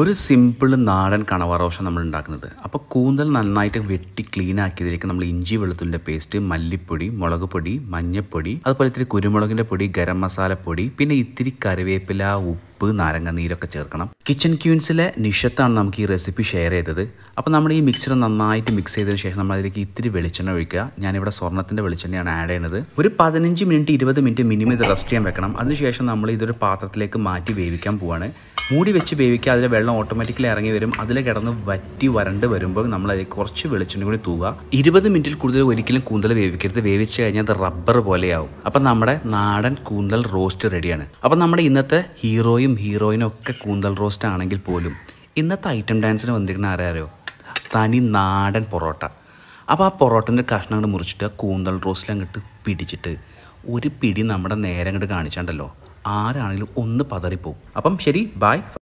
ഒരു സിമ്പിൾ നാടൻ കണവ നമ്മൾ ഉണ്ടാക്കുന്നത് അപ്പോൾ കൂന്തൽ നന്നായിട്ട് വെട്ടി ക്ലീൻ നമ്മൾ ഇഞ്ചി വെളുത്തുള്ളിൻ്റെ പേസ്റ്റ് മല്ലിപ്പൊടി മുളക് പൊടി മഞ്ഞപ്പൊടി അതുപോലെ ഇത്തിരി കുരുമുളകിൻ്റെ പൊടി ഗരം മസാലപ്പൊടി പിന്നെ ഇത്തിരി കറിവേപ്പില ഉപ്പ് ഉപ്പ് നാരങ്ങ നീരൊക്കെ ചേർക്കണം കിച്ചൺ ക്യൂൻസിലെ നിഷത്താണ് നമുക്ക് ഈ റെസിപ്പി ഷെയർ ചെയ്തത് അപ്പോൾ നമ്മൾ ഈ മിക്സർ നന്നായിട്ട് മിക്സ് ചെയ്തതിന് ശേഷം നമ്മൾ അതിലേക്ക് ഇത്തിരി വെളിച്ചെണ്ണ ഒഴിക്കുക ഞാനിവിടെ സ്വർണ്ണത്തിൻ്റെ വെളിച്ചെണ്ണയാണ് ആഡ് ചെയ്യുന്നത് ഒരു പതിനഞ്ച് മിനിറ്റ് ഇരുപത് മിനിറ്റ് മിനിമം ഇത് റെസ്റ്റ് ചെയ്യാൻ വെക്കണം അതിനുശേഷം നമ്മൾ ഇതൊരു പാത്രത്തിലേക്ക് മാറ്റി വേവിക്കാൻ പോവാണ് മൂടി വെച്ച് വേവിക്കുക അതിലെ വെള്ളം ഓട്ടോമാറ്റിക്കലി ഇറങ്ങി വരും അതിൽ കിടന്ന് വറ്റി വരണ്ട് വരുമ്പോൾ നമ്മൾ അതിൽ കുറച്ച് വെളിച്ചെണ്ണ കൂടി തൂവുക ഇരുപത് മിനിറ്റിൽ കൂടുതൽ ഒരിക്കലും കൂന്തൽ വേവിക്കരുത് വേവിച്ച് കഴിഞ്ഞാൽ അത് റബ്ബർ പോലെയാവും അപ്പം നമ്മുടെ നാടൻ കൂന്തൽ റോസ്റ്റ് റെഡിയാണ് അപ്പം നമ്മുടെ ഇന്നത്തെ ഹീറോയും ഹീറോയിനും ഒക്കെ കൂന്തൽ റോസ്റ്റ് ആണെങ്കിൽ പോലും ഇന്നത്തെ ഐറ്റം ഡാൻസിന് വന്നിരിക്കുന്ന ആരാരോ തനി നാടൻ പൊറോട്ട അപ്പോൾ ആ പൊറോട്ടൻ്റെ കഷ്ണങ്ങൾ മുറിച്ചിട്ട് കൂന്തൽ റോസ്റ്റിൽ അങ്ങോട്ട് പിടിച്ചിട്ട് ഒരു പിടി നമ്മുടെ നേരെ അങ്ങോട്ട് കാണിച്ചാണ്ടല്ലോ ആരാണെങ്കിലും ഒന്ന് പതറിപ്പോവും അപ്പം ശരി ബായ്